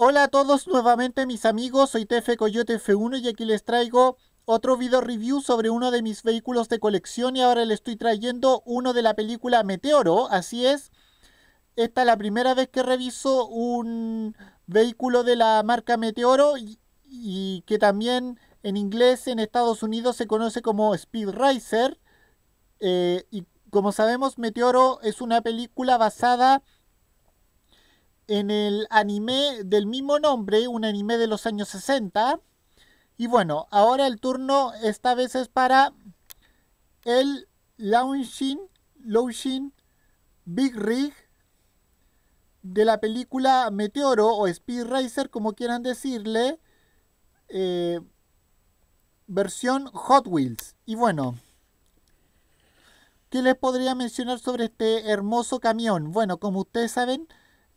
Hola a todos nuevamente mis amigos, soy TF Coyote F1 y aquí les traigo otro video review sobre uno de mis vehículos de colección y ahora les estoy trayendo uno de la película Meteoro, así es. Esta es la primera vez que reviso un vehículo de la marca Meteoro y, que también en inglés en Estados Unidos se conoce como Speed Racer. Eh, y como sabemos, Meteoro es una película basada en en el anime del mismo nombre, un anime de los años 60. Y bueno, ahora el turno esta vez es para el Launching, Launching Big Rig de la película Meteoro o Speed Racer, como quieran decirle, eh, versión Hot Wheels. Y bueno, ¿qué les podría mencionar sobre este hermoso camión? Bueno, como ustedes saben,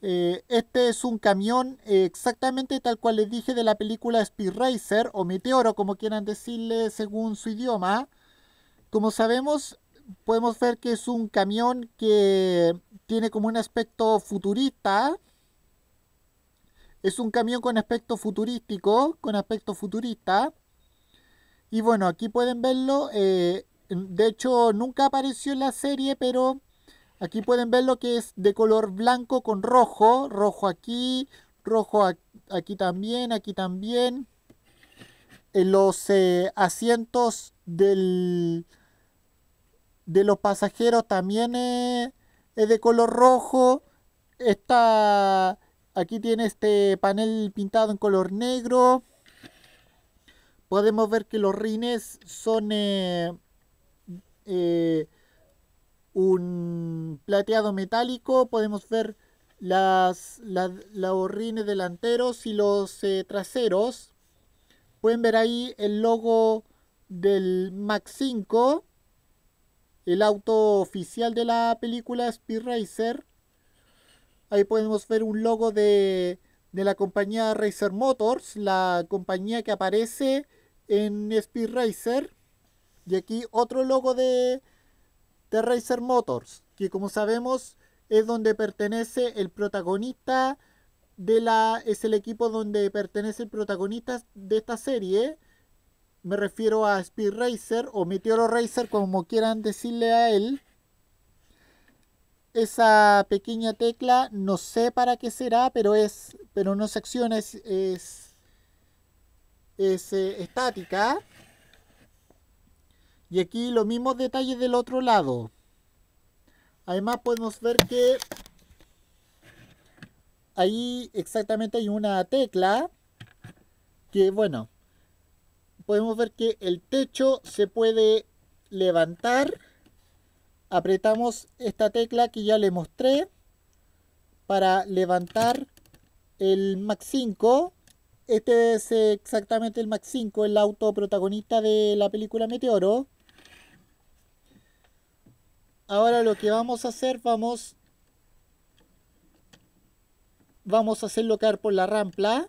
eh, este es un camión eh, exactamente tal cual les dije de la película Speed Racer o Meteoro, como quieran decirle según su idioma. Como sabemos, podemos ver que es un camión que tiene como un aspecto futurista. Es un camión con aspecto futurístico, con aspecto futurista. Y bueno, aquí pueden verlo. Eh, de hecho, nunca apareció en la serie, pero Aquí pueden ver lo que es de color blanco con rojo, rojo aquí, rojo aquí también, aquí también. los eh, asientos del, de los pasajeros también eh, es de color rojo. Está aquí tiene este panel pintado en color negro. Podemos ver que los rines son eh, un plateado metálico, podemos ver las, las, los rines delanteros y los eh, traseros. Pueden ver ahí el logo del Max 5, el auto oficial de la película Speed Racer. Ahí podemos ver un logo de, de la compañía Racer Motors, la compañía que aparece en Speed Racer. Y aquí otro logo de, de Racer Motors, que como sabemos es donde pertenece el protagonista de la es el equipo donde pertenece el protagonista de esta serie. Me refiero a Speed Racer o Meteoro Racer, como quieran decirle a él. Esa pequeña tecla, no sé para qué será, pero es, pero no se acciona, es, es, eh, estática. Y aquí los mismos detalles del otro lado. Además podemos ver que ahí exactamente hay una tecla que bueno, podemos ver que el techo se puede levantar. Apretamos esta tecla que ya le mostré para levantar el Max 5. Este es exactamente el Max 5, el auto protagonista de la película Meteoro. Ahora lo que vamos a hacer, vamos, vamos a hacerlo caer por la rampla.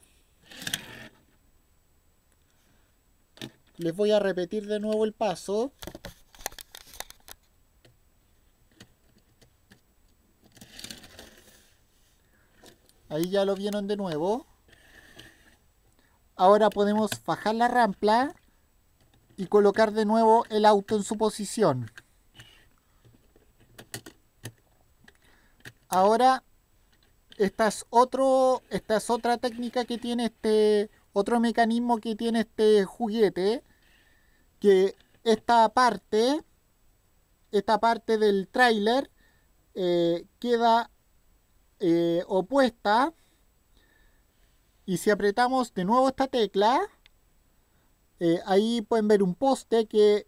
Les voy a repetir de nuevo el paso. Ahí ya lo vieron de nuevo. Ahora podemos fajar la rampla y colocar de nuevo el auto en su posición. Ahora, esta es, otra técnica que tiene este, otro mecanismo que tiene este juguete, que esta parte, esta parte del tráiler eh, queda eh, opuesta y si apretamos de nuevo esta tecla, eh, ahí pueden ver un poste que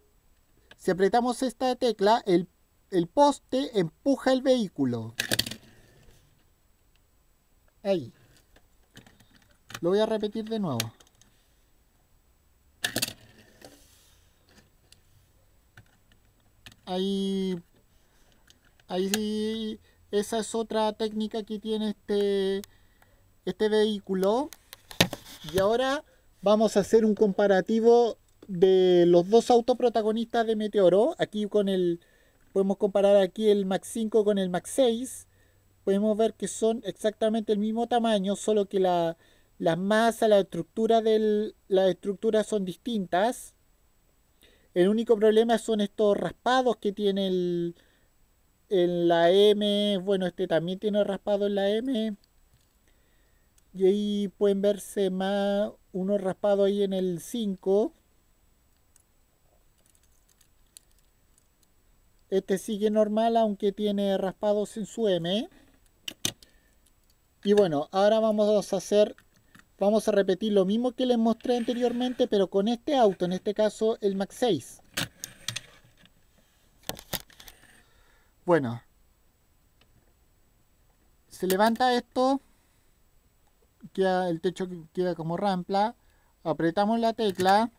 si apretamos esta tecla, el, el poste empuja el vehículo. Ahí, Lo voy a repetir de nuevo. Ahí, ahí esa es otra técnica que tiene este, este vehículo. Y ahora vamos a hacer un comparativo de los dos autos protagonistas de Meteoro. Aquí con el, podemos comparar aquí el Max 5 con el Max 6 podemos ver que son exactamente el mismo tamaño, solo que la, las masa la estructura del, la estructura son distintas. El único problema son estos raspados que tiene el, en la M. Bueno, este también tiene raspado en la M. Y ahí pueden verse más uno raspado ahí en el 5. Este sigue normal aunque tiene raspados en su M. Y bueno, ahora vamos a hacer, vamos a repetir lo mismo que les mostré anteriormente, pero con este auto, en este caso el Max 6. Bueno, se levanta esto, queda, el techo queda como rampla, apretamos la tecla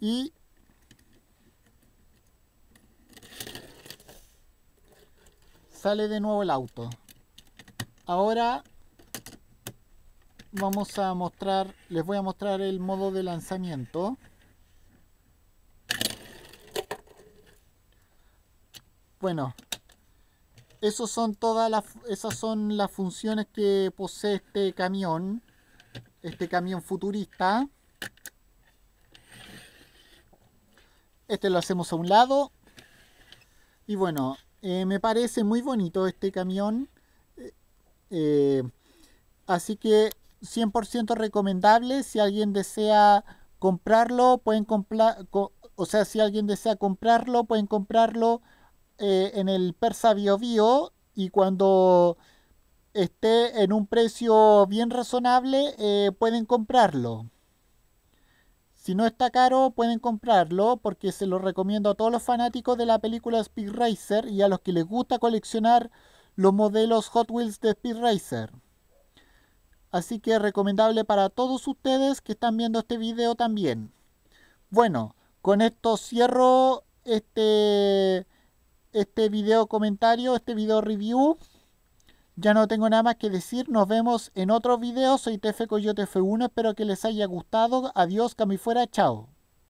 y sale de nuevo el auto. Ahora vamos a mostrar, les voy a mostrar el modo de lanzamiento. Bueno, esos son todas las, esas son las funciones que posee este camión, este camión futurista. Este lo hacemos a un lado. Y bueno, eh, me parece muy bonito este camión. Eh, así que 100% recomendable. Si alguien desea comprarlo, pueden comprar. o sea, si alguien desea comprarlo, pueden comprarlo eh, en el Persa Bio Bio. Y cuando esté en un precio bien razonable, eh, pueden comprarlo. Si no está caro, pueden comprarlo porque se lo recomiendo a todos los fanáticos de la película Speed Racer y a los que les gusta coleccionar los modelos Hot Wheels de Speed Racer. Así que recomendable para todos ustedes que están viendo este video también. Bueno, con esto cierro este, este video comentario, este video review. Ya no tengo nada más que decir. Nos vemos en otro video. Soy TF Coyote F1. Espero que les haya gustado. Adiós, cami fuera. Chao.